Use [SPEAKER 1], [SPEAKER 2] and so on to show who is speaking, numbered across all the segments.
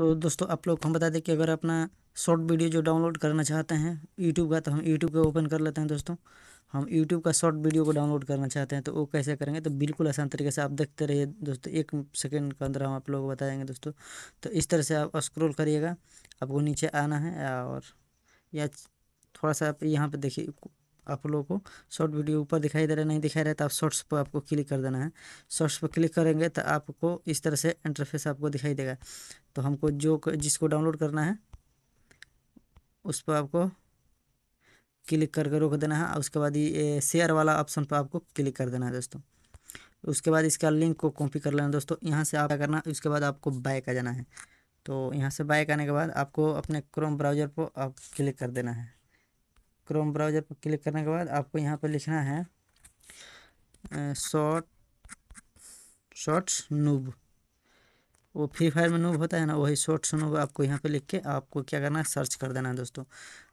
[SPEAKER 1] तो दोस्तों आप लोग को हम बता दें कि अगर अपना शॉर्ट वीडियो जो डाउनलोड करना चाहते हैं यूट्यूब का तो हम यूट्यूब का ओपन कर लेते हैं दोस्तों हम यूट्यूब का शॉर्ट वीडियो को डाउनलोड करना चाहते हैं तो वो कैसे करेंगे तो बिल्कुल आसान तरीके से आप देखते रहिए दोस्तों एक सेकेंड के अंदर हम आप लोगों को बताएंगे दोस्तों तो इस तरह से आप स्क्रोल करिएगा आपको नीचे आना है और या थोड़ा सा आप यहाँ पर देखिए आप लोगों को शॉर्ट वीडियो ऊपर दिखाई दे रहा है नहीं दिखाई रहा है तो आप शॉर्ट्स पर आपको क्लिक कर देना है शॉर्ट्स पर क्लिक करेंगे तो आपको इस तरह से इंटरफेस आपको दिखाई देगा तो हमको जो जिसको डाउनलोड करना है उस पर आपको क्लिक करके रोक देना है उसके बाद ये शेयर वाला ऑप्शन पर आपको क्लिक कर देना है दोस्तों उसके बाद इसका लिंक को कॉपी कर लेना दोस्तों यहाँ से आप क्या करना उसके बाद आपको बाइक आ जाना है तो यहाँ से बाइक आने के बाद आपको अपने क्रोम ब्राउज़र पर आप क्लिक कर देना है क्रोम ब्राउज़र पर क्लिक करने के बाद आपको यहाँ पर लिखना है शॉर्ट शॉर्ट्स नूब वो फ्री फायर में नूब होता है ना वही शॉर्ट्स नूब आपको यहाँ पे लिख के आपको क्या करना है सर्च कर देना है दोस्तों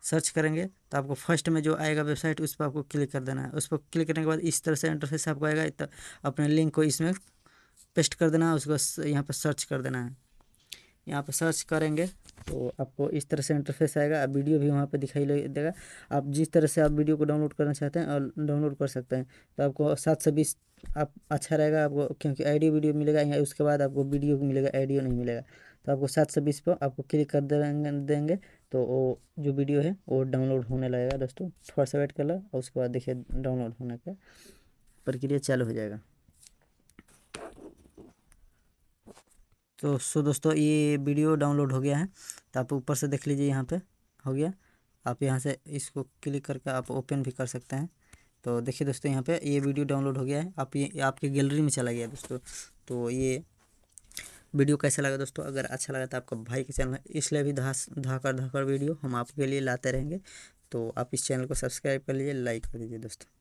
[SPEAKER 1] सर्च करेंगे तो आपको फर्स्ट में जो आएगा वेबसाइट उस पर आपको क्लिक कर देना है उस पर क्लिक करने के बाद इस तरह से इंटरफेस आपको आएगा तो अपने लिंक को इसमें पेस्ट कर देना है उसको यहाँ पर सर्च कर देना है यहाँ पर सर्च करेंगे तो आपको इस तरह से इंटरफेस आएगा आप वीडियो भी वहाँ पर दिखाई देगा आप जिस तरह से आप वीडियो को डाउनलोड करना चाहते हैं और डाउनलोड कर सकते हैं तो आपको सात सौ बीस आप अच्छा रहेगा आपको क्योंकि ऑडियो वीडियो मिलेगा या उसके बाद आपको वीडियो मिलेगा ऑडियो नहीं मिलेगा तो आपको सात सौ बीस पर आपको क्लिक कर देंगे देंगे तो वो जो वीडियो है वो डाउनलोड होने लगेगा दोस्तों थोड़ा सा वेट कर लो और उसके बाद देखिए डाउनलोड होने का प्रक्रिया चालू हो जाएगा तो सो दोस्तों ये वीडियो डाउनलोड हो गया है तो आप ऊपर से देख लीजिए यहाँ पे हो गया आप यहाँ से इसको क्लिक करके आप ओपन भी कर सकते हैं तो देखिए दोस्तों यहाँ पे ये वीडियो डाउनलोड हो गया है आप ये आपकी गैलरी में चला गया दोस्तों तो ये वीडियो कैसा लगा दोस्तों अगर अच्छा लगा तो आपका भाई के चैनल इसलिए भी धास धाकर धाकर वीडियो हम आपके लिए लाते रहेंगे तो आप इस चैनल को सब्सक्राइब कर लीजिए लाइक कर दीजिए दोस्तों